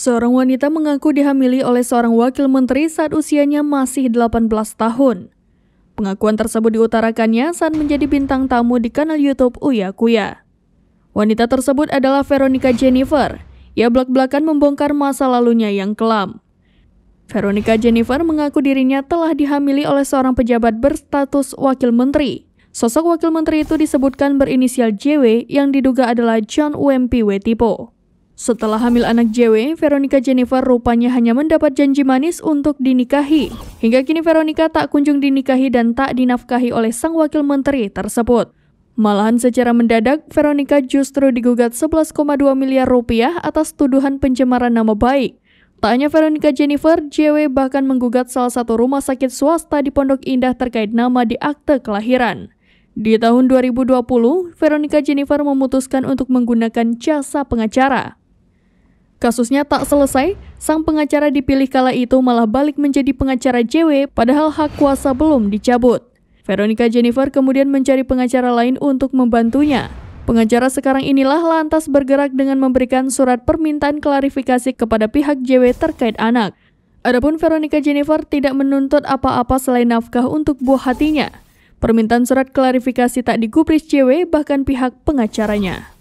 Seorang wanita mengaku dihamili oleh seorang wakil menteri saat usianya masih 18 tahun. Pengakuan tersebut diutarakannya saat menjadi bintang tamu di kanal YouTube Uya Kuya. Wanita tersebut adalah Veronica Jennifer. Ia belak-belakan membongkar masa lalunya yang kelam. Veronica Jennifer mengaku dirinya telah dihamili oleh seorang pejabat berstatus wakil menteri. Sosok wakil menteri itu disebutkan berinisial JW yang diduga adalah John Wempi Wetipo. Setelah hamil anak JW, Veronica Jennifer rupanya hanya mendapat janji manis untuk dinikahi. Hingga kini Veronica tak kunjung dinikahi dan tak dinafkahi oleh sang wakil menteri tersebut. Malahan secara mendadak, Veronica justru digugat 11,2 miliar rupiah atas tuduhan pencemaran nama baik. Tak hanya Veronica Jennifer, JW bahkan menggugat salah satu rumah sakit swasta di Pondok Indah terkait nama di akte kelahiran. Di tahun 2020, Veronica Jennifer memutuskan untuk menggunakan jasa pengacara. Kasusnya tak selesai, sang pengacara dipilih kala itu malah balik menjadi pengacara JW padahal hak kuasa belum dicabut. Veronica Jennifer kemudian mencari pengacara lain untuk membantunya. Pengacara sekarang inilah lantas bergerak dengan memberikan surat permintaan klarifikasi kepada pihak JW terkait anak. Adapun Veronica Jennifer tidak menuntut apa-apa selain nafkah untuk buah hatinya. Permintaan surat klarifikasi tak digubris JW bahkan pihak pengacaranya.